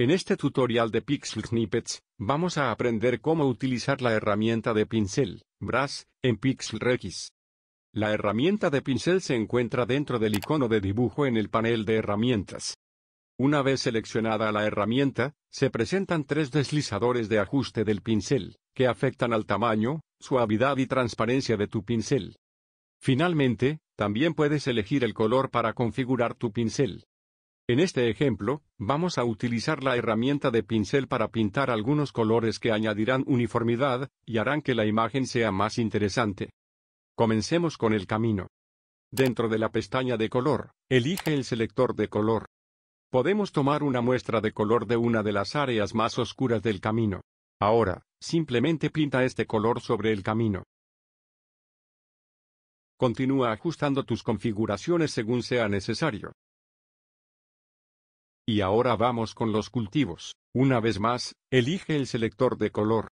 En este tutorial de Pixel Snippets, vamos a aprender cómo utilizar la herramienta de pincel, Brass, en Pixel Regis. La herramienta de pincel se encuentra dentro del icono de dibujo en el panel de herramientas. Una vez seleccionada la herramienta, se presentan tres deslizadores de ajuste del pincel, que afectan al tamaño, suavidad y transparencia de tu pincel. Finalmente, también puedes elegir el color para configurar tu pincel. En este ejemplo, vamos a utilizar la herramienta de pincel para pintar algunos colores que añadirán uniformidad, y harán que la imagen sea más interesante. Comencemos con el camino. Dentro de la pestaña de color, elige el selector de color. Podemos tomar una muestra de color de una de las áreas más oscuras del camino. Ahora, simplemente pinta este color sobre el camino. Continúa ajustando tus configuraciones según sea necesario. Y ahora vamos con los cultivos. Una vez más, elige el selector de color.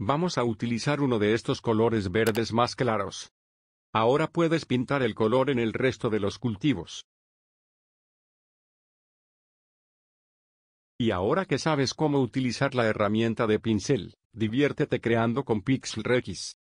Vamos a utilizar uno de estos colores verdes más claros. Ahora puedes pintar el color en el resto de los cultivos. Y ahora que sabes cómo utilizar la herramienta de pincel, diviértete creando con Pixel Rex.